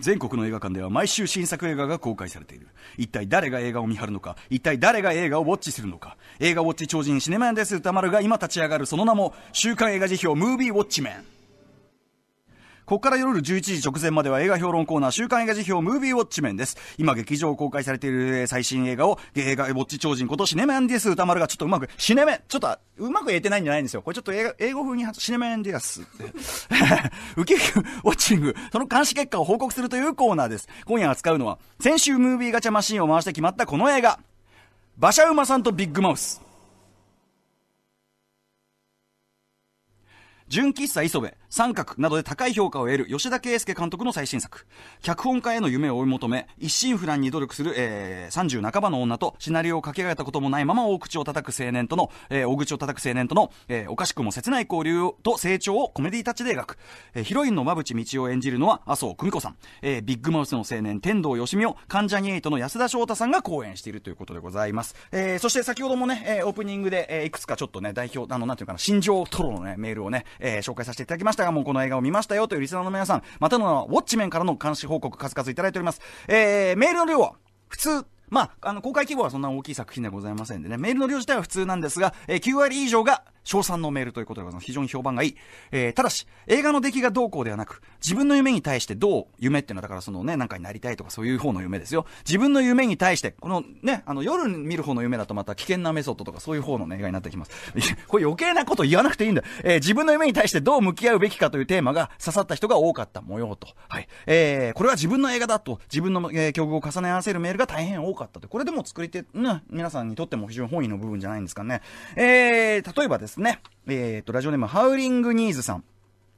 全国の映画館では毎週新作映画が公開されている一体誰が映画を見張るのか一体誰が映画をウォッチするのか映画ウォッチ超人シネマヤンです歌丸が今立ち上がるその名も週刊映画辞表ムービーウォッチメンここから夜11時直前までは映画評論コーナー、週刊映画辞表、ムービーウォッチメンです。今、劇場公開されている最新映画を、映画ウォッチ超人ことシネメンディアス歌丸がちょっとうまく、シネメンちょっと、うまく言えてないんじゃないんですよ。これちょっと映画英語風に、シネメンディアスって。ウキウキウォッチング、その監視結果を報告するというコーナーです。今夜扱うのは、先週ムービーガチャマシンを回して決まったこの映画、馬車馬さんとビッグマウス。純喫茶磯部三角などで高い評価を得る吉田圭介監督の最新作。脚本家への夢を追い求め、一心不乱に努力する、えー、30半ばの女とシナリオをかけらえたこともないまま大口を叩く青年との、えー、大口を叩く青年との、えー、おかしくも切ない交流と成長をコメディタッチで描く。えー、ヒロインの馬淵道を演じるのは麻生久美子さん。えー、ビッグマウスの青年天童よしみを関ジャニエイトの安田翔太さんが講演しているということでございます。えー、そして先ほどもね、えー、オープニングで、えー、いくつかちょっとね、代表、あの、なんていうかな、心情トロのね、メールをね、えー、紹介させていただきました。したがもうこの映画を見ましたよというリスナーの皆さんまたのウォッチメンからの監視報告数々いただいております、えー、メールの量は普通まあ、あの公開規模はそんな大きい作品ではございませんでね、メールの量自体は普通なんですが、えー、9割以上が賞賛のメールということでございます。非常に評判がいい。えー、ただし、映画の出来がどうこうではなく、自分の夢に対してどう、夢っていうのはだからそのね、なんかになりたいとかそういう方の夢ですよ。自分の夢に対して、このね、あの夜見る方の夢だとまた危険なメソッドとかそういう方の、ね、映画になってきます。これ余計なこと言わなくていいんだ。えー、自分の夢に対してどう向き合うべきかというテーマが刺さった人が多かった模様と。はい。えー、これは自分の映画だと、自分の、えー、境遇を重ね合わせるメールが大変多かったと。これでも作り手、ね、皆さんにとっても非常に本意の部分じゃないんですかね。えー、例えばですですね。えっ、ー、と、ラジオネーム、ハウリングニーズさん。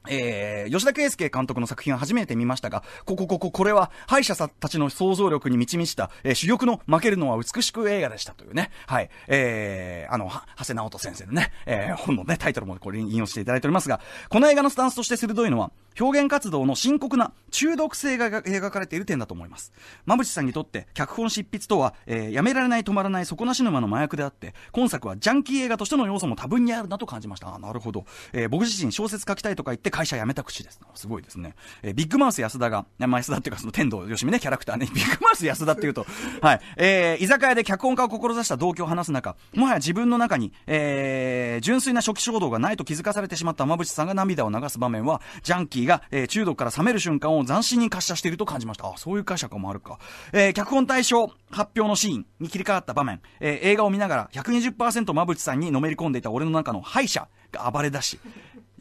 えー、吉田圭介監督の作品を初めて見ましたが、ここ、ここ、これは、敗者たちの想像力に満ち満ちた、えー、主力の負けるのは美しく映画でしたというね、はい、えー、あの、長谷直人先生のね、えー、本のね、タイトルもこれ引用していただいておりますが、この映画のスタンスとして鋭いのは、表現活動の深刻な中毒性が描かれている点だと思います。馬ちさんにとって、脚本執筆とは、えー、やめられない止まらない底なし沼の麻薬であって、今作はジャンキー映画としての要素も多分にあるなと感じました。あ、なるほど。えー、僕自身小説書きたいとか言って、会社辞めた口です。すごいですね。えー、ビッグマウス安田が、まあ、安田っていうかその天童よしみね、キャラクターね、ビッグマウス安田っていうと、はい、えー、居酒屋で脚本家を志した同居を話す中、もはや自分の中に、えー、純粋な初期衝動がないと気づかされてしまった浜淵さんが涙を流す場面は、ジャンキーが、えー、中毒から冷める瞬間を斬新に滑車していると感じました。あ、そういう解釈もあるか。えー、脚本対象発表のシーンに切り替わった場面、えー、映画を見ながら120%馬淵さんにのめり込んでいた俺の中の敗者が暴れ出し、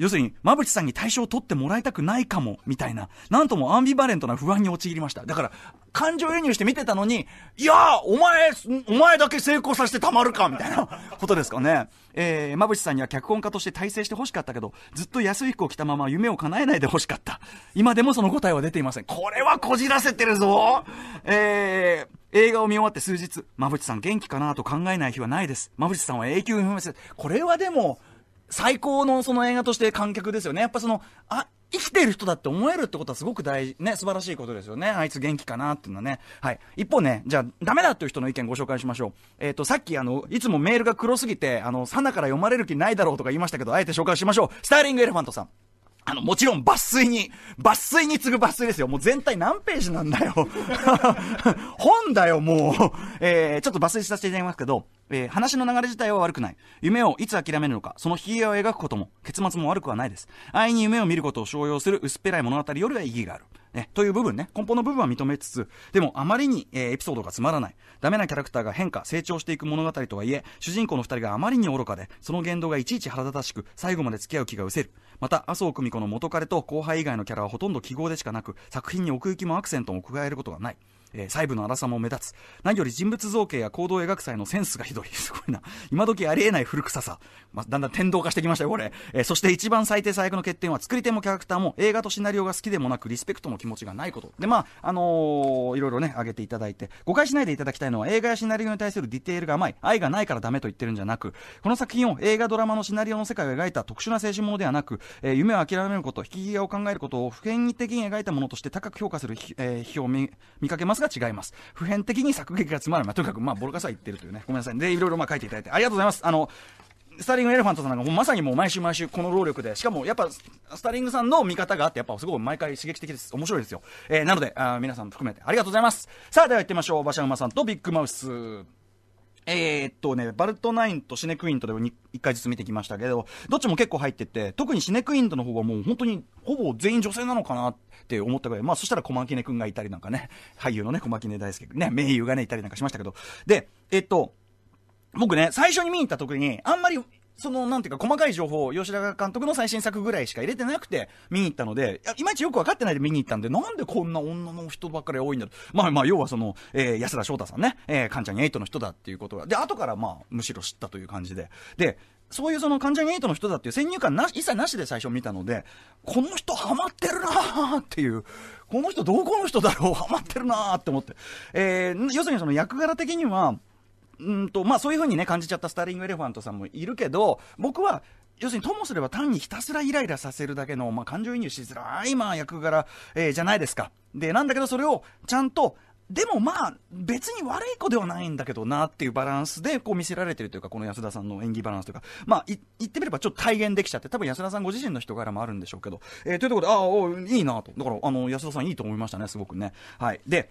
要するに、馬渕さんに対象を取ってもらいたくないかも、みたいな、なんともアンビバレントな不安に陥りました。だから、感情移入して見てたのに、いやお前、お前だけ成功させてたまるか、みたいな ことですかね。えー、馬渕さんには脚本家として大成してほしかったけど、ずっと安い服を着たまま夢を叶えないでほしかった。今でもその答えは出ていません。これはこじらせてるぞえー、映画を見終わって数日、馬ちさん元気かなと考えない日はないです。馬ちさんは永久に不滅です。これはでも、最高のその映画として観客ですよね。やっぱその、あ、生きてる人だって思えるってことはすごく大事、ね、素晴らしいことですよね。あいつ元気かなっていうのはね。はい。一方ね、じゃあ、ダメだという人の意見ご紹介しましょう。えっ、ー、と、さっきあの、いつもメールが黒すぎて、あの、サナから読まれる気ないだろうとか言いましたけど、あえて紹介しましょう。スターリングエレファントさん。あの、もちろん抜粋に、抜粋に次ぐ抜粋ですよ。もう全体何ページなんだよ。本だよ、もう。えー、ちょっと抜粋させていただきますけど、えー、話の流れ自体は悪くない。夢をいつ諦めるのか、その冷えを描くことも、結末も悪くはないです。愛に夢を見ることを商用する薄っぺらい物語よりは意義がある。ね、という部分ね、根本の部分は認めつつ、でもあまりに、えー、エピソードがつまらない、ダメなキャラクターが変化、成長していく物語とはいえ、主人公の2人があまりに愚かで、その言動がいちいち腹立たしく、最後まで付き合う気が失せる。また、麻生久美子の元彼と後輩以外のキャラはほとんど記号でしかなく、作品に奥行きもアクセントも加えることがない。えー、細部の荒さも目立つ何より人物造形や行動を描く際のセンスがひどい すごいな今時ありえない古臭さ、まあ、だんだん天道化してきましたよこれ、えー、そして一番最低最悪の欠点は作り手もキャラクターも映画とシナリオが好きでもなくリスペクトも気持ちがないことでまああのー、いろいろね挙げていただいて誤解しないでいただきたいのは映画やシナリオに対するディテールが甘い愛がないからダメと言ってるんじゃなくこの作品を映画ドラマのシナリオの世界を描いた特殊な青春ものではなく、えー、夢を諦めること引き際を考えることを普遍的に描いたものとして高く評価する、えー、日を見見かけますが違います。普遍的に作劇がつまらない。とにかく、まあ、ボロカスは言ってるというね。ごめんなさい。で、いろいろまあ書いていただいて、ありがとうございます。あの、スターリングエレファントさんなんかもまさにもう毎週毎週この労力で、しかもやっぱスターリングさんの見方があって、やっぱすごい毎回刺激的です。面白いですよ。えー、なのであ、皆さん含めてありがとうございます。さあ、では行ってみましょう。馬車馬さんとビッグマウス。えー、っとね、バルトナインとシネクイントでも1回ずつ見てきましたけど、どっちも結構入ってて、特にシネクイントの方はもう本当にほぼ全員女性なのかなって思ったぐらい、まあそしたら小牧根くんがいたりなんかね、俳優のね、小牧根大輔くんね、名優がね、いたりなんかしましたけど、で、えー、っと、僕ね、最初に見に行った時に、あんまりその、なんていうか、細かい情報を吉田監督の最新作ぐらいしか入れてなくて、見に行ったので、いまいちよく分かってないで見に行ったんで、なんでこんな女の人ばっかり多いんだと。まあまあ、要はその、えー、安田翔太さんね、えー、カンちゃん8の人だっていうことが。で、後からまあ、むしろ知ったという感じで。で、そういうその関ジャニトの人だっていう先入観な一切なしで最初見たので、この人ハマってるなーっていう、この人どこの人だろうハマってるなーって思って。えー、要するにその役柄的には、うんとまあ、そういうふうに、ね、感じちゃったスターリングエレファントさんもいるけど僕は要するにともすれば単にひたすらイライラさせるだけの、まあ、感情移入しづらい、まあ、役柄、えー、じゃないですか。でなんだけどそれをちゃんとでもまあ別に悪い子ではないんだけどなっていうバランスでこう見せられてるというかこの安田さんの演技バランスというかまあ言ってみればちょっと体現できちゃって多分安田さんご自身の人柄もあるんでしょうけど、えー、というところでああいいなとだからあの安田さんいいと思いましたねすごくねはいで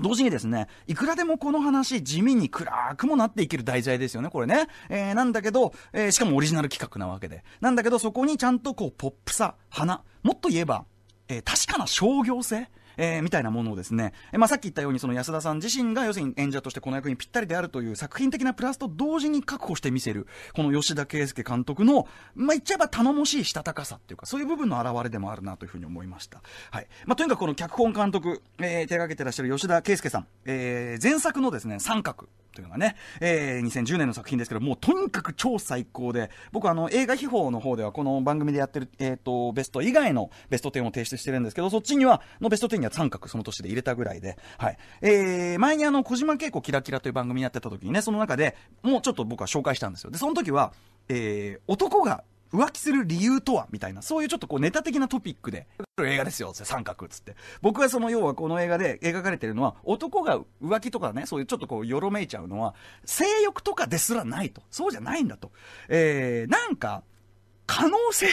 同時にですね、いくらでもこの話、地味に暗くもなっていける題材ですよね、これね。えー、なんだけど、えー、しかもオリジナル企画なわけで。なんだけど、そこにちゃんとこう、ポップさ、花、もっと言えば、えー、確かな商業性えー、みたいなものをですね、えー、まあ、さっき言ったようにその安田さん自身が要するに演者としてこの役にぴったりであるという作品的なプラスと同時に確保してみせるこの吉田圭介監督の、まあ、言っちゃえば頼もしいしたたかさっていうかそういう部分の表れでもあるなというふうに思いました、はいまあ、とにかくこの脚本監督、えー、手がけてらっしゃる吉田圭介さん、えー、前作のですね三角というのがね、えー、2010年の作品ですけど、もうとにかく超最高で、僕あの映画秘宝の方ではこの番組でやってる、えっ、ー、と、ベスト以外のベスト10を提出してるんですけど、そっちには、のベスト10には三角その年で入れたぐらいで、はい。えー、前にあの、小島恵子キラキラという番組やってた時にね、その中でもうちょっと僕は紹介したんですよ。で、その時は、えー、男が浮気する理由とはみたいな、そういうちょっとこうネタ的なトピックで、映画ですよ、三角つって。僕はその要はこの映画で描かれてるのは、男が浮気とかね、そういうちょっとこうよろめいちゃうのは、性欲とかですらないと。そうじゃないんだと。えー、なんか、可能性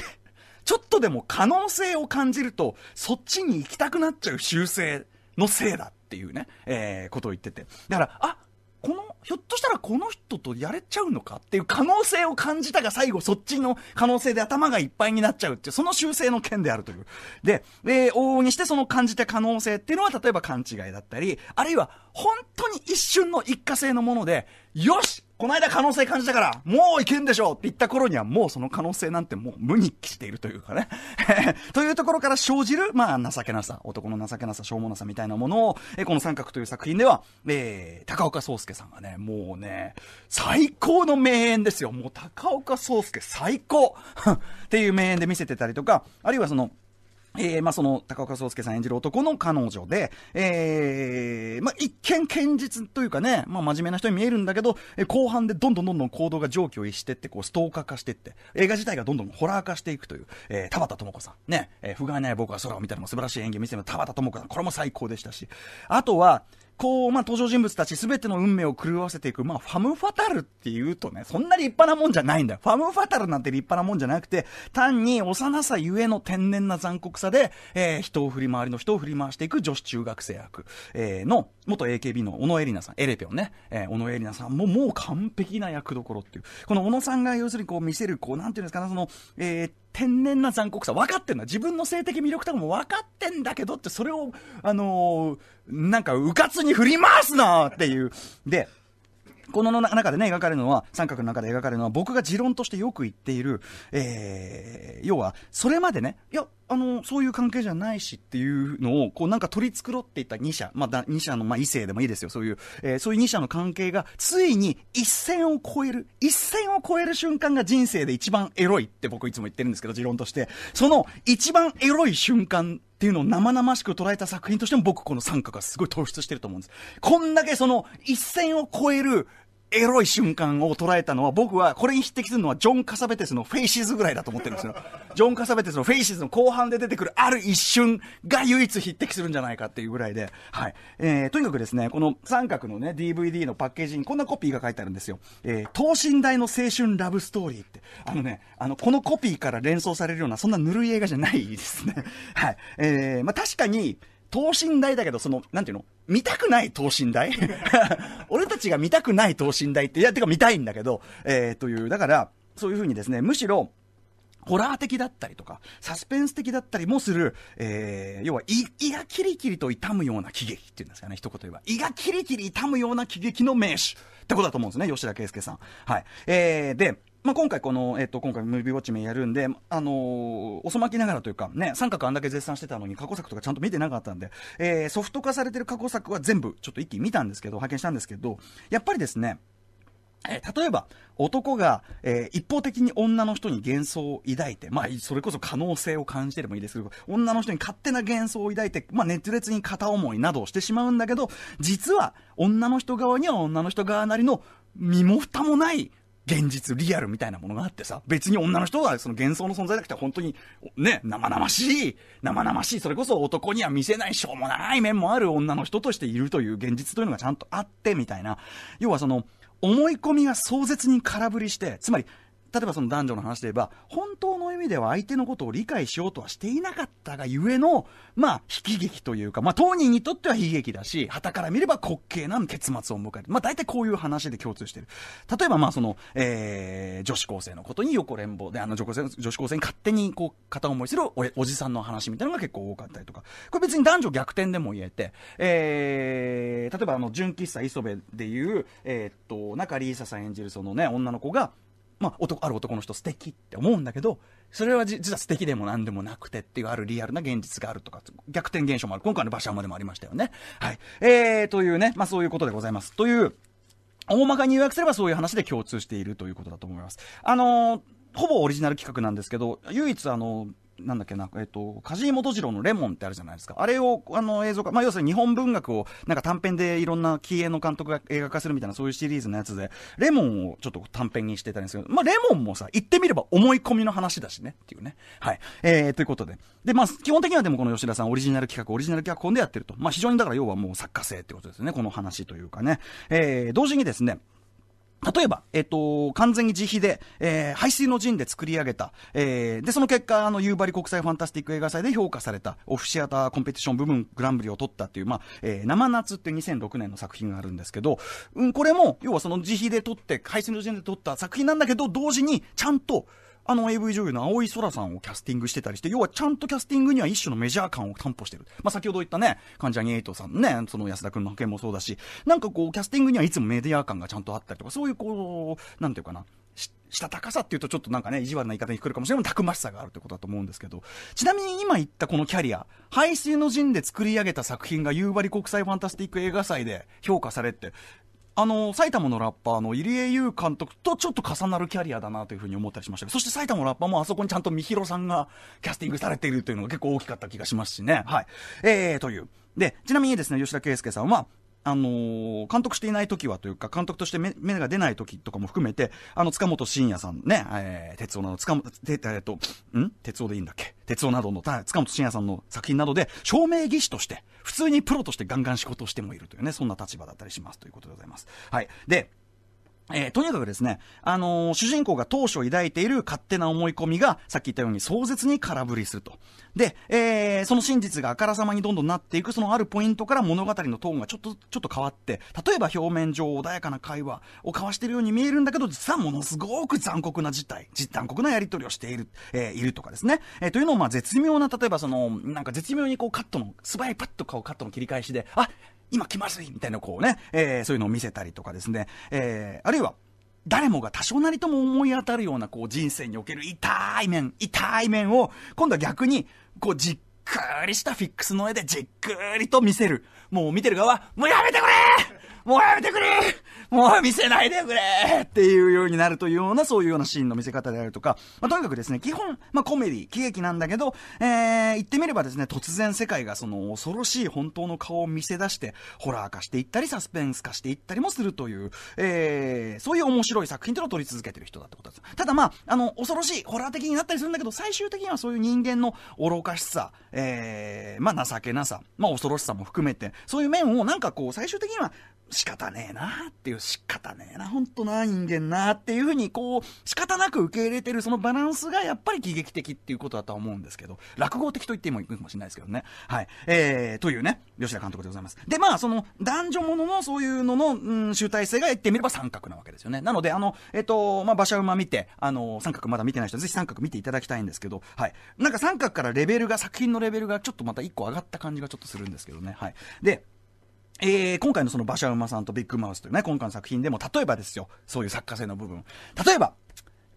ちょっとでも可能性を感じると、そっちに行きたくなっちゃう修正のせいだっていうね、えー、ことを言ってて。だから、あこの、ひょっとしたらこの人とやれちゃうのかっていう可能性を感じたが最後そっちの可能性で頭がいっぱいになっちゃうっていう、その修正の件であるという。で、で、往々にしてその感じた可能性っていうのは例えば勘違いだったり、あるいは本当に一瞬の一過性のもので、よしこの間可能性感じたから、もういけんでしょうって言った頃にはもうその可能性なんてもう無に帰しているというかね。というところから生じる、まあ情けなさ、男の情けなさ、しょうもなさみたいなものを、えこの三角という作品では、えー、高岡壮介さんがね、もうね、最高の名演ですよ。もう高岡壮介最高 っていう名演で見せてたりとか、あるいはその、えー、まあ、その高岡壮介さん演じる男の彼女で、えー、まあ、一見堅実というかね、まあ、真面目な人に見えるんだけど、えー、後半でどんどんどんどん行動が上記を逸してってこうストーカー化してって映画自体がどんどんホラー化していくという、えー、田畑智子さんね、えー、不甲斐ない僕は空を見たのも素晴らしい演技を見せる田畑智子さんこれも最高でしたしあとはこう、まあ、登場人物たち全ての運命を狂わせていく、まあ、ファム・ファタルって言うとね、そんな立派なもんじゃないんだよ。ファム・ファタルなんて立派なもんじゃなくて、単に幼さゆえの天然な残酷さで、えー、人を振り回りの人を振り回していく女子中学生役、えー、の、元 AKB の小野エ里奈さん、エレピョンね、えー、小野エ里奈さんももう完璧な役どころっていう。この小野さんが要するにこう見せる、こう、なんていうんですかね、その、えー、天然な残酷さ、分かってんの自分の性的魅力とかも分かってんだけどって、それを、あのー、なんか、うかつに振り回すなっていう。で、この中でね、描かれるのは、三角の中で描かれるのは、僕が持論としてよく言っている、えー、要は、それまでね、いや、あの、そういう関係じゃないしっていうのを、こうなんか取り繕っていた2社、まあ、2社の、まあ、異性でもいいですよ、そういう、えー、そういう2社の関係が、ついに一線を超える、一線を超える瞬間が人生で一番エロいって僕いつも言ってるんですけど、持論として、その一番エロい瞬間っていうのを生々しく捉えた作品としても僕この三角がすごい突出してると思うんです。こんだけその一線を超えるエロい瞬間を捉えたのは、僕は、これに匹敵するのは、ジョン・カサベテスのフェイシーズぐらいだと思ってるんですよ。ジョン・カサベテスのフェイシーズの後半で出てくるある一瞬が唯一匹敵するんじゃないかっていうぐらいで、はい。えー、とにかくですね、この三角のね、DVD のパッケージにこんなコピーが書いてあるんですよ。えー、等身大の青春ラブストーリーって、あのね、あの、このコピーから連想されるような、そんなぬるい映画じゃないですね。はい。えー、まあ確かに、等身大だけど、その、なんていうの見たくない等身大 俺たちが見たくない等身大って、いや、てか見たいんだけど、えー、という、だから、そういうふうにですね、むしろ、ホラー的だったりとか、サスペンス的だったりもする、えー、要は胃がキリキリと痛むような喜劇っていうんですかね、一言言えば。胃がキリキリ痛むような喜劇の名手ってことだと思うんですね、吉田圭介さん。はい。えー、で、まあ、今回この、えっと、今回ムービーウォッチメンやるんで、あのー、遅まきながらというか、ね、三角あんだけ絶賛してたのに過去作とかちゃんと見てなかったんで、えー、ソフト化されてる過去作は全部ちょっと一気に見たんですけど、拝見したんですけど、やっぱりですね、えー、例えば、男が、えー、一方的に女の人に幻想を抱いて、まあ、それこそ可能性を感じてでもいいですけど、女の人に勝手な幻想を抱いて、まあ、熱烈に片思いなどをしてしまうんだけど、実は、女の人側には女の人側なりの身も蓋もない現実、リアルみたいなものがあってさ、別に女の人はその幻想の存在なくて本当に、ね、生々しい、生々しい、それこそ男には見せないしょうもない面もある女の人としているという現実というのがちゃんとあってみたいな、要はその、思い込みが壮絶に空振りして、つまり例えばその男女の話で言えば、本当の意味では相手のことを理解しようとはしていなかったがゆえの、まあ、悲劇というか、まあ、当人にとっては悲劇だし、旗から見れば滑稽な結末を迎える。まあ、大体こういう話で共通している。例えば、まあ、その、えー、女子高生のことに横連棒で、あの女子女子高生に勝手にこう、片思いするおおじさんの話みたいなのが結構多かったりとか、これ別に男女逆転でも言えて、えー、例えばあの、純喫茶磯部でいう、えー、っと、中里依紗さん演じるそのね、女の子が、まあ、男ある男の人素敵って思うんだけどそれは実は素敵でも何でもなくてっていうあるリアルな現実があるとか逆転現象もある今回の馬車馬でもありましたよね。はいえー、というね、まあ、そういうことでございます。という大まかに予約すればそういう話で共通しているということだと思います。あのーほぼオリジナル企画なんですけど、唯一あの、なんだっけな、えっ、ー、と、梶井元次郎のレモンってあるじゃないですか。あれを、あの、映像化、まあ、要するに日本文学を、なんか短編でいろんな気鋭の監督が映画化するみたいな、そういうシリーズのやつで、レモンをちょっと短編にしてたんですけど、まあ、レモンもさ、言ってみれば思い込みの話だしね、っていうね。はい。えー、ということで。で、まあ、基本的にはでもこの吉田さん、オリジナル企画、オリジナル脚本でやってると。まあ、非常にだから要はもう作家性ってことですね、この話というかね。えー、同時にですね、例えば、えっと、完全に自費で、えー、排水の陣で作り上げた、えー、で、その結果、あの、夕張国際ファンタスティック映画祭で評価された、オフシアターコンペティション部分グランプリを取ったっていう、まあ、えー、生夏って2006年の作品があるんですけど、うん、これも、要はその自費で取って、排水の陣で取った作品なんだけど、同時に、ちゃんと、あの AV 女優の青井空さんをキャスティングしてたりして、要はちゃんとキャスティングには一種のメジャー感を担保してる。まあ、先ほど言ったね、関ジャニエイトさんのね、その安田君の派遣もそうだし、なんかこう、キャスティングにはいつもメディア感がちゃんとあったりとか、そういうこう、なんていうかな、したたかさっていうとちょっとなんかね、意地悪な言い方に来るかもしれないたくましさがあるってことだと思うんですけど、ちなみに今言ったこのキャリア、排水の陣で作り上げた作品が夕張国際ファンタスティック映画祭で評価されて、あの埼玉のラッパーの入江優監督とちょっと重なるキャリアだなというふうに思ったりしましたそして埼玉のラッパーもあそこにちゃんとみひろさんがキャスティングされているというのが結構大きかった気がしますしね。はい。えー、という。で、ちなみにですね、吉田圭介さんは、あの監督していない時はというか、監督として目が出ない時とかも含めて、あの、塚本慎也さんね、えー、鉄夫など、塚本、えっと、ん鉄夫でいいんだっけ鉄夫などの、塚本慎也さんの作品などで、証明技師として、普通にプロとしてガンガン仕事をしてもいるというね、そんな立場だったりしますということでございます。はい。で、えー、とにかくですね、あのー、主人公が当初抱いている勝手な思い込みが、さっき言ったように壮絶に空振りすると。で、えー、その真実があからさまにどんどんなっていく、そのあるポイントから物語のトーンがちょっと、ちょっと変わって、例えば表面上穏やかな会話を交わしているように見えるんだけど、実はものすごく残酷な事態、残酷なやり取りをしている、えー、いるとかですね。えー、というのを、ま絶妙な、例えばその、なんか絶妙にこうカットの、素早いパッと顔カットの切り返しで、あ、今来ますみたいなこうね、えー、そういうのを見せたりとかですね、えー、あるいは、誰もが多少なりとも思い当たるようなこう人生における痛い面、痛い面を、今度は逆に、こうじっくりしたフィックスの絵でじっくりと見せる。もう見てる側は、もうやめてくれもうやめてくれもう見せないでくれっていうようになるというような、そういうようなシーンの見せ方であるとか、まあ、とにかくですね、基本、まあ、コメディ、喜劇なんだけど、えー、言ってみればですね、突然世界がその恐ろしい本当の顔を見せ出して、ホラー化していったり、サスペンス化していったりもするという、えー、そういう面白い作品というのを撮り続けてる人だってことです。ただまあ、あの、恐ろしい、ホラー的になったりするんだけど、最終的にはそういう人間の愚かしさ、えー、まあ情けなさ、まあ恐ろしさも含めて、そういう面をなんかこう、最終的には仕方ねえなっていう仕方ねえな、ほんとな、人間なっていうふうにこう、仕方なく受け入れてるそのバランスがやっぱり喜劇的っていうことだとは思うんですけど、落語的と言ってもいいかもしれないですけどね。はい。えー、というね、吉田監督でございます。で、まあ、その、男女もののそういうのの、うん、集大成が言ってみれば三角なわけですよね。なので、あの、えっ、ー、と、まあ、馬車馬見て、あの、三角まだ見てない人ぜひ三角見ていただきたいんですけど、はい。なんか三角からレベルが、作品のレベルがちょっとまた一個上がった感じがちょっとするんですけどね。はい。で、えー、今回のその馬車馬さんとビッグマウスというね、今回の作品でも、例えばですよ、そういう作家性の部分。例えば、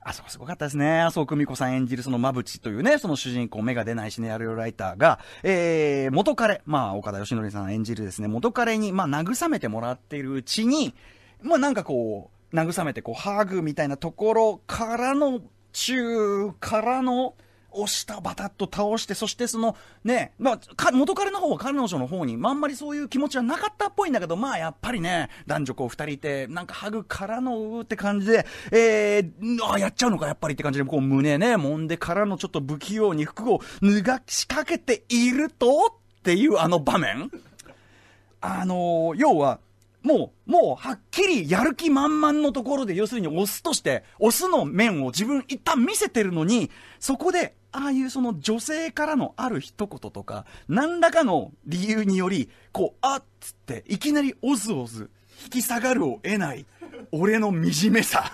あそこすごかったですね。麻生久美子さん演じるその馬淵というね、その主人公、目が出ないシネアリオライターが、えー、元彼、まあ、岡田義則さん演じるですね、元彼に、まあ、慰めてもらっているうちに、まあ、なんかこう、慰めて、こう、ハーグみたいなところからの、中からの、押したバタッと倒してそしてそのねまあ元彼の方は彼女の方に、まあ、んまりそういう気持ちはなかったっぽいんだけどまあやっぱりね男女こう2人いてなんかハグからのうーって感じでえー、ああやっちゃうのかやっぱりって感じでこう胸ね揉んでからのちょっと不器用に服を脱がしかけているとっていうあの場面あのー、要はもう、もう、はっきりやる気満々のところで、要するにオスとして、オスの面を自分一旦見せてるのに、そこで、ああいうその女性からのある一言とか、何らかの理由により、こう、あっつって、いきなりオズオズ、引き下がるを得ない、俺の惨めさ。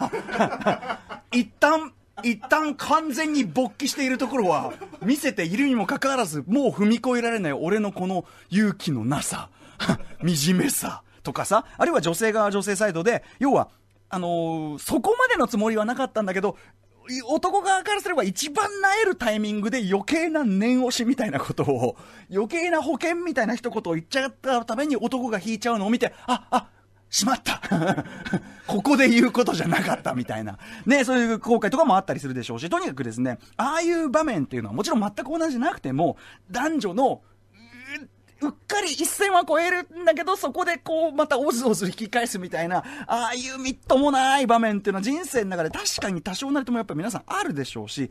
一旦、一旦完全に勃起しているところは、見せているにもかかわらず、もう踏み越えられない俺のこの勇気のなさ、惨めさ。とかさ、あるいは女性側女性サイドで、要は、あのー、そこまでのつもりはなかったんだけど、男側からすれば一番なえるタイミングで余計な念押しみたいなことを、余計な保険みたいな一言を言っちゃったために男が引いちゃうのを見て、あ、あ、しまった ここで言うことじゃなかったみたいな。ね、そういう後悔とかもあったりするでしょうし、とにかくですね、ああいう場面っていうのはもちろん全く同じじゃなくても、男女のうっかり一線は超えるんだけど、そこでこう、またおずおず引き返すみたいな、ああいうみっともない場面っていうのは人生の中で確かに多少なりともやっぱ皆さんあるでしょうし、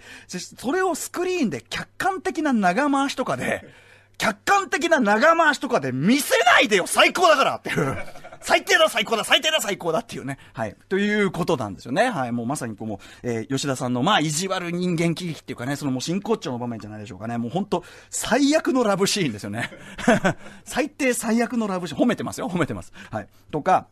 それをスクリーンで客観的な長回しとかで、客観的な長回しとかで見せないでよ最高だからっていう。最低だ、最高だ、最低だ、最高だっていうね。はい。ということなんですよね。はい。もうまさにこう、もう、えー、吉田さんの、まあ、意地悪人間喜劇っていうかね、そのもう真骨頂の場面じゃないでしょうかね。もう本当最悪のラブシーンですよね。最低最悪のラブシーン。褒めてますよ、褒めてます。はい。とか、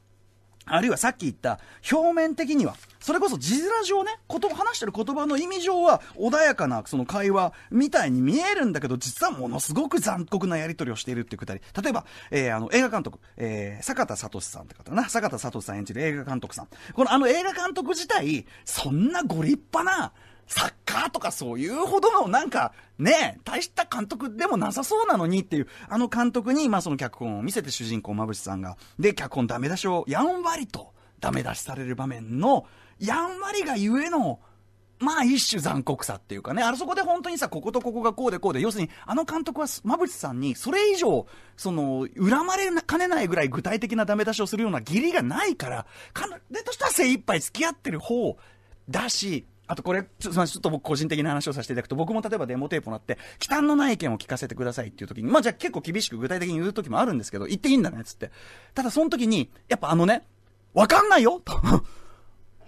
あるいはさっき言った表面的にはそれこそ字面上ね、言葉、話してる言葉の意味上は、穏やかなその会話みたいに見えるんだけど、実はものすごく残酷なやり取りをしているっていうくだり。例えば、えー、あの、映画監督、えー、坂田聡さんって方な、坂田聡さん演じる映画監督さん。このあの映画監督自体、そんなご立派な、サッカーとかそういうほどのなんか、ね、大した監督でもなさそうなのにっていう、あの監督に、まあその脚本を見せて主人公まぶしさんが、で、脚本ダメ出しをやんわりとダメ出しされる場面の、やんわりがゆえの、まあ一種残酷さっていうかね、あそこで本当にさ、こことここがこうでこうで、要するにあの監督は馬淵さんにそれ以上、その、恨まれかねないぐらい具体的なダメ出しをするような義理がないから、彼としては精一杯付き合ってる方だし、あとこれ、ちょっと僕個人的な話をさせていただくと、僕も例えばデモテープもらって、忌憚のない意見を聞かせてくださいっていう時に、まあじゃあ結構厳しく具体的に言う時もあるんですけど、言っていいんだね、つって。ただその時に、やっぱあのね、わかんないよと。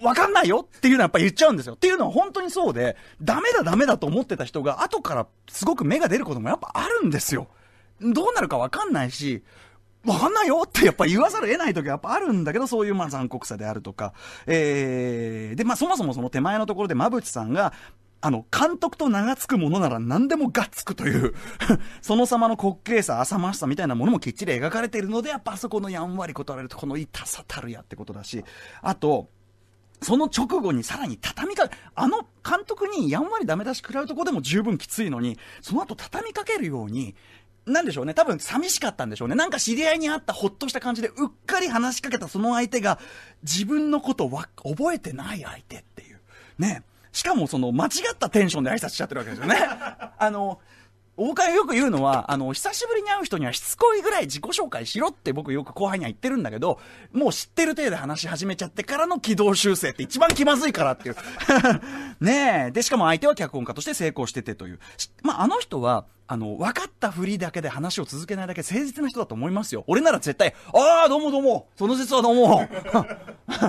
わかんないよっていうのはやっぱ言っちゃうんですよ。っていうのは本当にそうで、ダメだダメだと思ってた人が、後からすごく芽が出ることもやっぱあるんですよ。どうなるかわかんないし、わかんないよってやっぱ言わざるを得ない時はやっぱあるんだけど、そういうまあ残酷さであるとか。えー、で、まあそもそもその手前のところで馬ちさんが、あの、監督と名が付くものなら何でもがっつくという その様の滑稽さ、浅ましさみたいなものもきっちり描かれているので、やっぱあそこのやんわり断られると、この痛さたるやってことだし、あと、その直後にさらに畳みか、あの監督にやんわりダメ出し食らうとこでも十分きついのに、その後畳みかけるように、なんでしょうね、多分寂しかったんでしょうね。なんか知り合いに会ったほっとした感じで、うっかり話しかけたその相手が、自分のことは覚えてない相手っていう。ね。しかもその間違ったテンションで挨拶しちゃってるわけですよね。あの、大川よく言うのは、あの、久しぶりに会う人にはしつこいぐらい自己紹介しろって僕よく後輩には言ってるんだけど、もう知ってる体で話し始めちゃってからの軌道修正って一番気まずいからっていう。ねえ。で、しかも相手は脚本家として成功しててという。まあ、あの人は、あの、分かったふりだけで話を続けないだけ誠実な人だと思いますよ。俺なら絶対、ああ、どうもどうも、その実はどうも。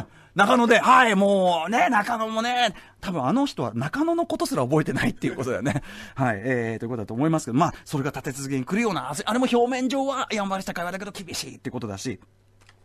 中野で、はい、もうね、中野もね、多分あの人は中野のことすら覚えてないっていうことだよね。はい、えー、ということだと思いますけど、まあ、それが立て続けに来るような、あれも表面上はやんばりした会話だけど厳しいってことだし、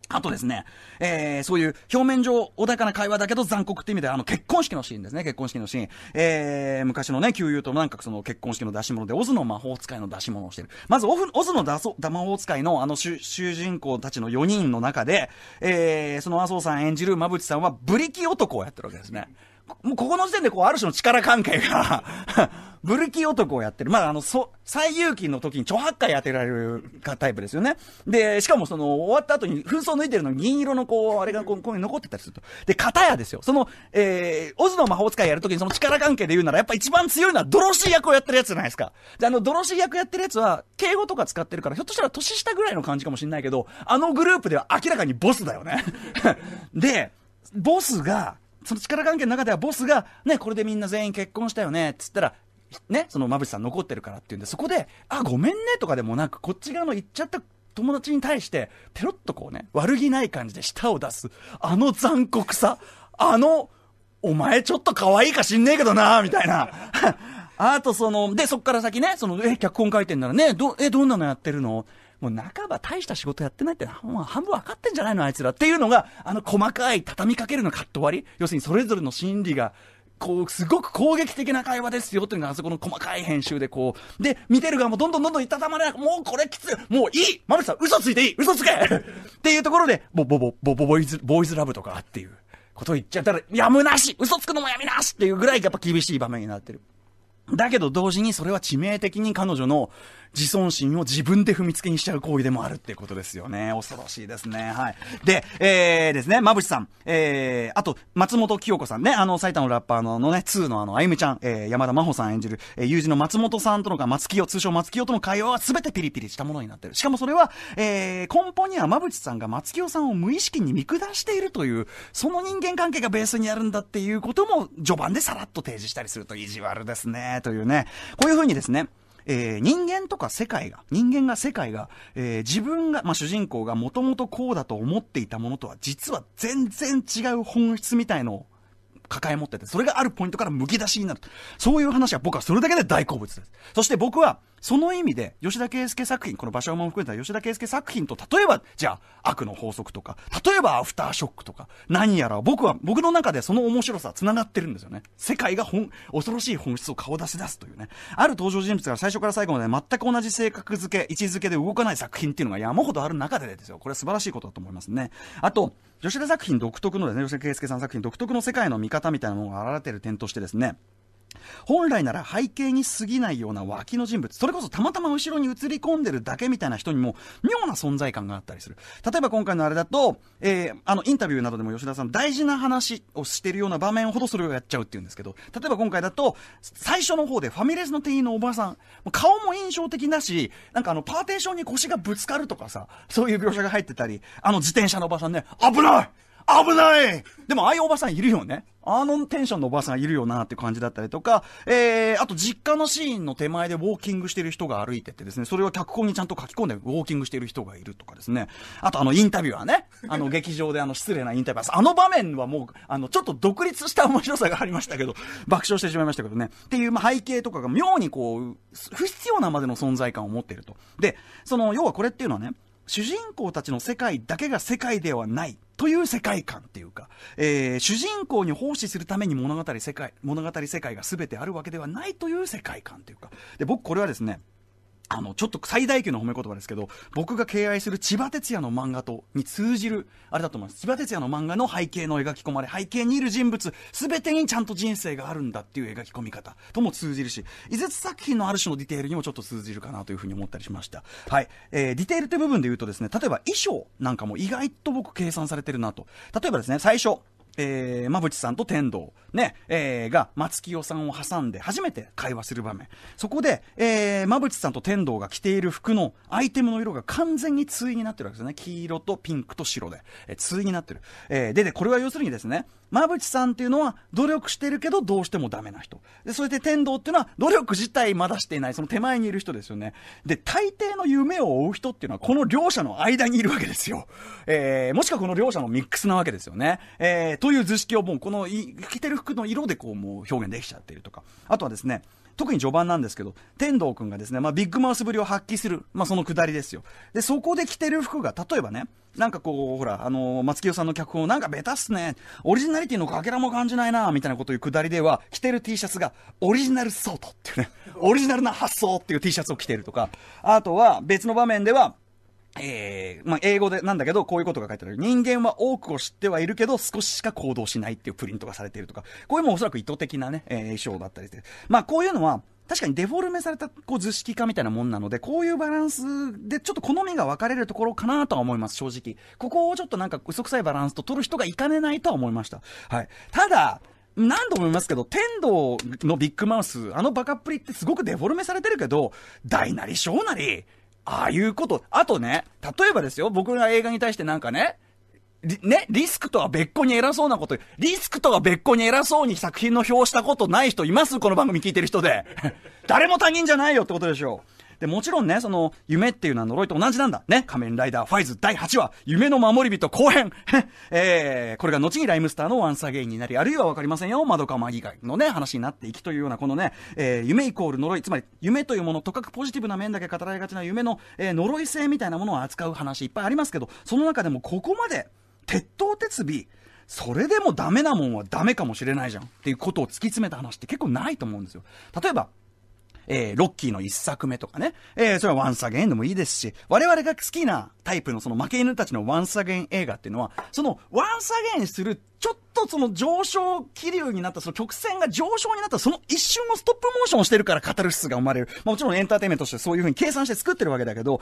あとですね、えー、そういう表面上穏やかな会話だけど残酷って意味で、あの結婚式のシーンですね、結婚式のシーン。えー、昔のね、旧友となんかその結婚式の出し物で、オズの魔法使いの出し物をしてる。まずオフ、オズのだそ魔法使いのあの主人公たちの4人の中で、えー、その麻生さん演じる馬淵さんはブリキ男をやってるわけですね。もうここの時点でこう、ある種の力関係が ブルキ男をやってる。まあ、あの、そ、最有金の時に著八回当てられるタイプですよね。で、しかもその、終わった後に紛争抜いてるのに銀色のこう、あれがこう、こういう残ってたりすると。で、片やですよ。その、えー、オズの魔法使いやるときにその力関係で言うなら、やっぱ一番強いのはドロシー役をやってるやつじゃないですか。で、あの、ドロシー役やってるやつは、敬語とか使ってるから、ひょっとしたら年下ぐらいの感じかもしれないけど、あのグループでは明らかにボスだよね で、ボスが、その力関係の中ではボスが、ね、これでみんな全員結婚したよね、つったら、ね、その馬淵さん残ってるからっていうんで、そこで、あ、ごめんねとかでもなく、こっち側の言っちゃった友達に対して、ペロッとこうね、悪気ない感じで舌を出す、あの残酷さ、あの、お前ちょっと可愛いか知んねえけどな、みたいな。あとその、で、そっから先ね、その、え、脚本書いてんならね、ど、え、どんなのやってるのもう半ば大した仕事やってないって、もう半分分かってんじゃないのあいつらっていうのが、あの細かい畳みかけるのカット割り要するにそれぞれの心理が、こう、すごく攻撃的な会話ですよっていうのが、あそこの細かい編集でこう、で、見てる側もどんどんどんどんいたたまれなく、もうこれきつい、もういいマルさん、嘘ついていい嘘つけ っていうところで、ボボボ、ボボボイズ、ボーイズラブとかっていうことを言っちゃったら、やむなし嘘つくのもやみなしっていうぐらいやっぱ厳しい場面になってる。だけど同時にそれは致命的に彼女の自尊心を自分で踏みつけにしちゃう行為でもあるっていうことですよね。恐ろしいですね。はい。で、えー、ですね、まぶしさん、えー、あと、松本清子さんね、あの、埼玉のラッパーののね、2のあの、あゆみちゃん、えー、山田真帆さん演じる、えー、友人の松本さんとのが、松清、通称松清との会話は全てピリピリしたものになってる。しかもそれは、えー、根本にはまぶしさんが松清さんを無意識に見下しているという、その人間関係がベースにあるんだっていうことも、序盤でさらっと提示したりすると意地悪ですね、というね。こういうふうにですね、えー、人間とか世界が、人間が世界が、えー、自分が、まあ、主人公がもともとこうだと思っていたものとは、実は全然違う本質みたいのを抱え持ってて、それがあるポイントからむき出しになる。そういう話は僕はそれだけで大好物です。そして僕は、その意味で、吉田圭介作品、この場所も含めた吉田圭介作品と、例えば、じゃあ、悪の法則とか、例えばアフターショックとか、何やら僕は、僕の中でその面白さは繋がってるんですよね。世界が本、恐ろしい本質を顔出し出すというね。ある登場人物が最初から最後まで全く同じ性格づけ、位置づけで動かない作品っていうのが山ほどある中でですよ。これは素晴らしいことだと思いますね。あと、吉田作品独特のですね、吉田圭介さん作品独特の世界の見方みたいなものが現れている点としてですね、本来なら背景に過ぎないような脇の人物、それこそたまたま後ろに映り込んでるだけみたいな人にも妙な存在感があったりする。例えば今回のあれだと、えー、あの、インタビューなどでも吉田さん大事な話をしてるような場面ほどそれをやっちゃうっていうんですけど、例えば今回だと、最初の方でファミレスの店員のおばさん、顔も印象的だし、なんかあの、パーテーションに腰がぶつかるとかさ、そういう描写が入ってたり、あの自転車のおばさんね、危ない危ないでも、ああいうおばさんいるよね。あのテンションのおばさんいるよなって感じだったりとか、えー、あと実家のシーンの手前でウォーキングしてる人が歩いててですね、それを脚本にちゃんと書き込んでウォーキングしてる人がいるとかですね。あとあのインタビュアーね、あの劇場であの失礼なインタビュアー、あの場面はもう、あのちょっと独立した面白さがありましたけど、爆笑してしまいましたけどね。っていう、ま背景とかが妙にこう、不必要なまでの存在感を持っていると。で、その、要はこれっていうのはね、主人公たちの世界だけが世界ではないという世界観っていうか、えー、主人公に奉仕するために物語世界、物語世界が全てあるわけではないという世界観っていうか、で、僕これはですね、あの、ちょっと最大級の褒め言葉ですけど、僕が敬愛する千葉哲也の漫画と、に通じる、あれだと思います。千葉哲也の漫画の背景の描き込まれ、背景にいる人物、すべてにちゃんと人生があるんだっていう描き込み方とも通じるし、移設作品のある種のディテールにもちょっと通じるかなというふうに思ったりしました。はい。えー、ディテールという部分で言うとですね、例えば衣装なんかも意外と僕計算されてるなと。例えばですね、最初、えー、馬ちさんと天童、ね、えー、が松清さんを挟んで初めて会話する場面。そこで、えー、馬ちさんと天童が着ている服のアイテムの色が完全に対になってるわけですよね。黄色とピンクと白で、えー、対になってる。えー、で、で、これは要するにですね、馬ちさんっていうのは努力してるけどどうしてもダメな人。で、それで天童っていうのは努力自体まだしていない、その手前にいる人ですよね。で、大抵の夢を追う人っていうのはこの両者の間にいるわけですよ。えー、もしくはこの両者のミックスなわけですよね。えーという図式をもうこの着てる服の色でこうもう表現できちゃってるとかあとはですね特に序盤なんですけど、天童君がですね、まあ、ビッグマウスぶりを発揮する、まあ、そのくだりですよ。で、そこで着てる服が、例えばね、なんかこう、ほら、あのー、松清さんの脚本、なんかベタっすね、オリジナリティのかけらも感じないな、みたいなこというくだりでは、着てる T シャツが、オリジナルソートっていうね、オリジナルな発想っていう T シャツを着てるとか、あとは、別の場面では、えー、まあ、英語でなんだけど、こういうことが書いてある。人間は多くを知ってはいるけど、少ししか行動しないっていうプリントがされているとか、こういうもおそらく意図的なね、えー、衣装だったりして。まあ、こういうのは、確かにデフォルメされたこう図式化みたいなもんなので、こういうバランスでちょっと好みが分かれるところかなとは思います、正直。ここをちょっとなんか嘘くさいバランスと取る人がいかねないとは思いました。はい。ただ、何度も言いますけど、天道のビッグマウス、あのバカっぷりってすごくデフォルメされてるけど、大なり小なり、ああいうこと、あとね、例えばですよ、僕が映画に対してなんかね、ね、リスクとは別個に偉そうなこと、リスクとは別個に偉そうに作品の表したことない人いますこの番組聞いてる人で。誰も他人じゃないよってことでしょう。で、もちろんね、その、夢っていうのは呪いと同じなんだ。ね。仮面ライダーファイズ第8話、夢の守り人後編。えー、これが後にライムスターのワンサゲインになり、あるいはわかりませんよ、窓かま以外のね、話になっていきというような、このね、えー、夢イコール呪い、つまり、夢というもの、とかくポジティブな面だけ語られがちな夢の、えー、呪い性みたいなものを扱う話いっぱいありますけど、その中でもここまで、鉄頭鉄尾、それでもダメなもんはダメかもしれないじゃんっていうことを突き詰めた話って結構ないと思うんですよ。例えば、えー、ロッキーの一作目とかね、えー、それはワンサゲンでもいいですし、我々が好きなタイプのその負け犬たちのワンサゲン映画っていうのは、そのワンサゲンする、ちょっとその上昇気流になった、その曲線が上昇になった、その一瞬のストップモーションをしてるからカタルシスが生まれる。まあ、もちろんエンターテイメントとしてそういう風に計算して作ってるわけだけど、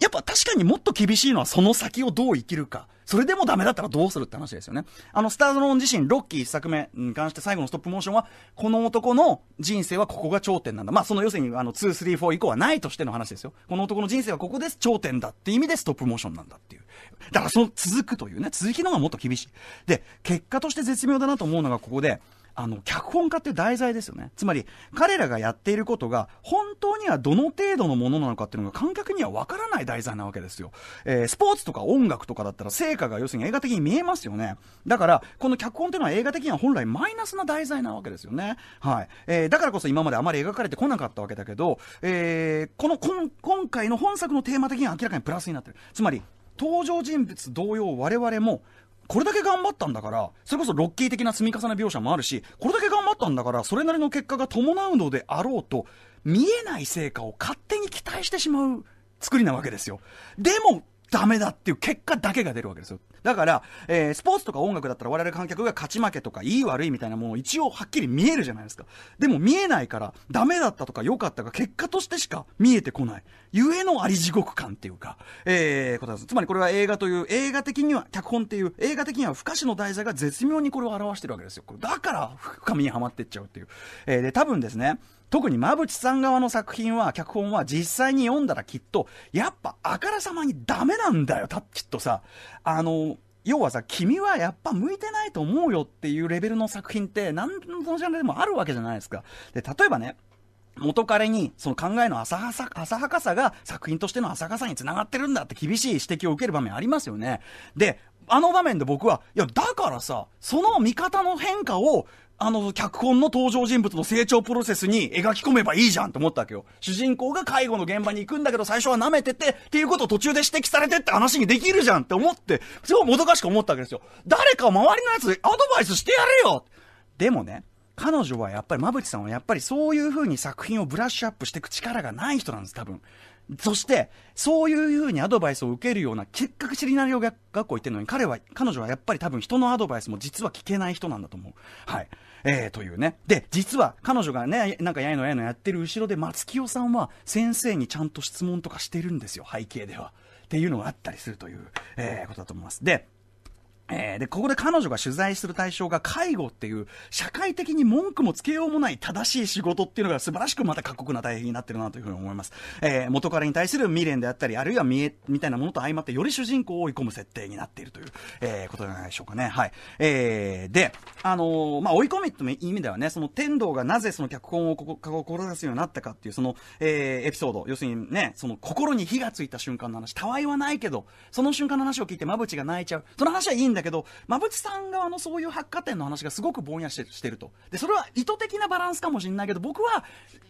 やっぱ確かにもっと厳しいのはその先をどう生きるか。それでもダメだったらどうするって話ですよね。あの、スタードローン自身、ロッキー一作目に関して最後のストップモーションは、この男の人生はここが頂点なんだ。まあ、その要するに、あの、2、3、4以降はないとしての話ですよ。この男の人生はここです、頂点だって意味ですトップモーションなんだっていう。だからその続くというね、続きのがもっと厳しい。で、結果として絶妙だなと思うのがここで、あの、脚本家って題材ですよね。つまり、彼らがやっていることが、本当にはどの程度のものなのかっていうのが観客にはわからない題材なわけですよ。えー、スポーツとか音楽とかだったら成果が要するに映画的に見えますよね。だから、この脚本っていうのは映画的には本来マイナスな題材なわけですよね。はい。えー、だからこそ今まであまり描かれてこなかったわけだけど、えー、このこん、今回の本作のテーマ的には明らかにプラスになってる。つまり、登場人物同様我々もこれだけ頑張ったんだから、それこそロッキー的な積み重ね描写もあるし、これだけ頑張ったんだから、それなりの結果が伴うのであろうと、見えない成果を勝手に期待してしまう作りなわけですよ。でも、ダメだっていう結果だけが出るわけですよ。だから、えー、スポーツとか音楽だったら我々観客が勝ち負けとかいい悪いみたいなものを一応はっきり見えるじゃないですか。でも見えないから、ダメだったとか良かったが結果としてしか見えてこない。ゆえのあり地獄感っていうか、えー、ことです。つまりこれは映画という、映画的には、脚本っていう、映画的には不可視の題材が絶妙にこれを表してるわけですよ。だから深みにはまってっちゃうっていう。えー、で、多分ですね、特に馬淵さん側の作品は、脚本は実際に読んだらきっと、やっぱあからさまにダメなんだよ、たきっとさ。あの、要はさ、君はやっぱ向いてないと思うよっていうレベルの作品って、何のジャンルでもあるわけじゃないですか。で、例えばね、元彼にその考えの浅はさ浅はかさが作品としての浅はかさにつながってるんだって厳しい指摘を受ける場面ありますよね。で、あの場面で僕は、いや、だからさ、その見方の変化をあの、脚本の登場人物の成長プロセスに描き込めばいいじゃんと思ったわけよ。主人公が介護の現場に行くんだけど最初は舐めてて、っていうことを途中で指摘されてって話にできるじゃんって思って、すごいもどかしく思ったわけですよ。誰か周りのやつアドバイスしてやれよでもね、彼女はやっぱり、馬ちさんはやっぱりそういう風に作品をブラッシュアップしていく力がない人なんです、多分。そして、そういう風にアドバイスを受けるような、結核知りなりを学校行ってるのに、彼は、彼女はやっぱり多分人のアドバイスも実は聞けない人なんだと思う。はい。えー、というね。で、実は彼女がね、なんかやいのやいのやってる後ろで松清さんは先生にちゃんと質問とかしてるんですよ、背景では。っていうのがあったりするという、えー、ことだと思います。で、えー、で、ここで彼女が取材する対象が介護っていう、社会的に文句もつけようもない正しい仕事っていうのが素晴らしくまた過酷な対比になってるなというふうに思います。えー、元彼に対する未練であったり、あるいは見え、みたいなものと相まって、より主人公を追い込む設定になっているという、えー、ことじゃないでしょうかね。はい。えー、で、あのまあ、追い込みという意味ではね、その天道がなぜその脚本をここ、志すようになったかっていう、その、えー、エピソード、要するにね、その心に火がついた瞬間の話、たわいはないけど、その瞬間の話を聞いてまぶちが泣いちゃう。その話はいいんだだけど、馬淵さん側のそういう百貨店の話がすごくぼんやしてしてると。で、それは意図的なバランスかもしれないけど、僕は、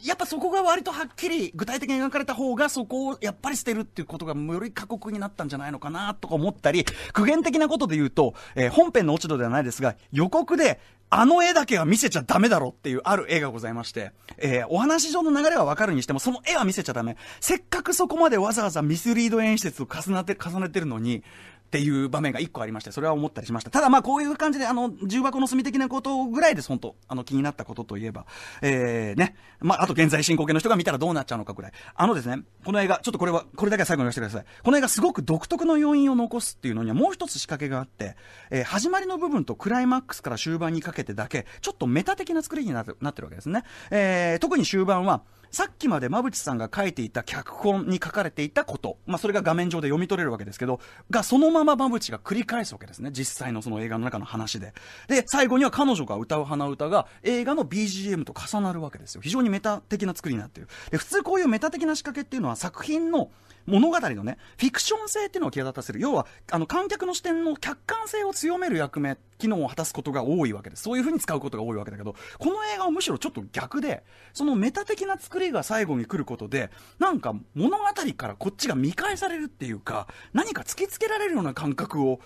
やっぱそこが割とはっきり具体的に描かれた方が、そこをやっぱり捨てるっていうことがより過酷になったんじゃないのかな、とか思ったり、苦言的なことで言うと、えー、本編の落ち度ではないですが、予告で、あの絵だけは見せちゃダメだろっていうある絵がございまして、えー、お話上の流れはわかるにしても、その絵は見せちゃダメ。せっかくそこまでわざわざミスリード演出を重ねて、重ねてるのに、っていう場面が1個ありまして、それは思ったりしました。ただまあこういう感じで、あの、重箱の隅的なことぐらいです、本当あの、気になったことといえば、えー、ね、まあ、あと現在進行形の人が見たらどうなっちゃうのかぐらい。あのですね、この映画、ちょっとこれは、これだけは最後に言わせてください。この映画すごく独特の要因を残すっていうのにはもう一つ仕掛けがあって、えー、始まりの部分とクライマックスから終盤にかけてだけ、ちょっとメタ的な作りになってるわけですね。えー、特に終盤は、さっきまで馬淵さんが書いていた脚本に書かれていたこと、まあ、それが画面上で読み取れるわけですけど、がそのまま馬淵が繰り返すわけですね。実際のその映画の中の話で。で、最後には彼女が歌う鼻歌が映画の BGM と重なるわけですよ。非常にメタ的な作りになっている。で、普通こういうメタ的な仕掛けっていうのは作品の物語のね、フィクション性っていうのを際立たせる。要は、あの、観客の視点の客観性を強める役目機能を果たすことが多いわけです。そういう風に使うことが多いわけだけど、この映画はむしろちょっと逆で、そのメタ的な作りが最後に来ることで、なんか物語からこっちが見返されるっていうか、何か突きつけられるような感覚を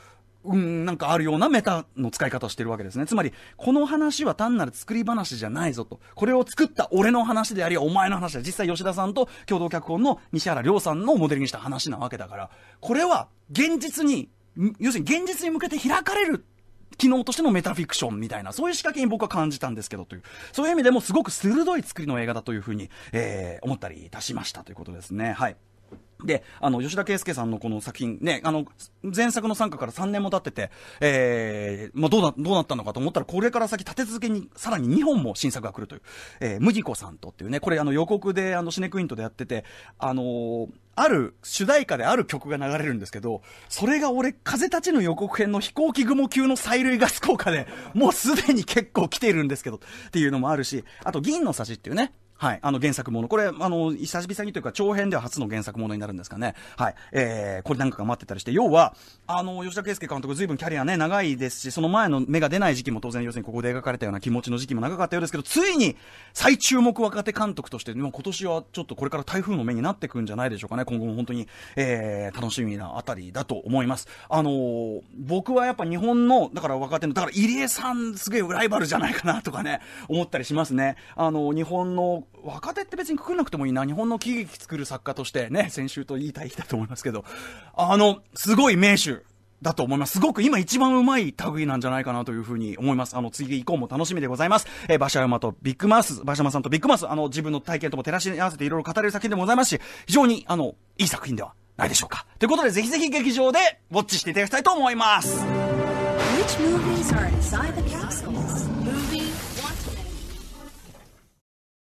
うん、なんかあるようなメタの使い方をしてるわけですね。つまり、この話は単なる作り話じゃないぞと。これを作った俺の話であり、お前の話だ。実際吉田さんと共同脚本の西原亮さんのモデルにした話なわけだから、これは現実に、要するに現実に向けて開かれる機能としてのメタフィクションみたいな、そういう仕掛けに僕は感じたんですけどという、そういう意味でもすごく鋭い作りの映画だというふうに、えー、思ったりいたしましたということですね。はい。で、あの、吉田圭介さんのこの作品、ね、あの、前作の参加から3年も経ってて、えー、まあ、どうな、どうなったのかと思ったら、これから先立て続けに、さらに2本も新作が来るという、えー、麦子さんとっていうね、これあの予告で、あの、シネクイントでやってて、あのーある、主題歌である曲が流れるんですけど、それが俺、風立ちの予告編の飛行機雲級の催涙ガス効果で、もうすでに結構来ているんですけど、っていうのもあるし、あと、銀の差しっていうね、はい、あの原作もの、これ、あの久々にというか、長編では初の原作ものになるんですかね、はいえー、これなんかが待ってたりして、要は、あの吉田圭佑監督、ずいぶんキャリアね、長いですし、その前の目が出ない時期も当然、要するにここで描かれたような気持ちの時期も長かったようですけど、ついに最注目若手監督として、今年はちょっとこれから台風の目になってくんじゃないでしょうかね、今後も本当に、えー、楽しみなあたりだと思います。あのー、僕はやっぱ日本の、だから若手の、だから入江さん、すげえライバルじゃないかなとかね、思ったりしますね。あのー、日本の若手って別にくくんなくてもいいな、日本の喜劇作る作家としてね、先週と言いたい日だと思いますけど、あの、すごい名手。だと思います。すごく今一番うまい類なんじゃないかなというふうに思います。あの、次以降も楽しみでございます。えー、馬車馬とビッグマウス、馬車馬さんとビッグマウス、あの、自分の体験とも照らし合わせていろいろ語れる作品でございますし、非常に、あの、いい作品ではないでしょうか。ということで、ぜひぜひ劇場で、ウォッチしていただきたいと思います。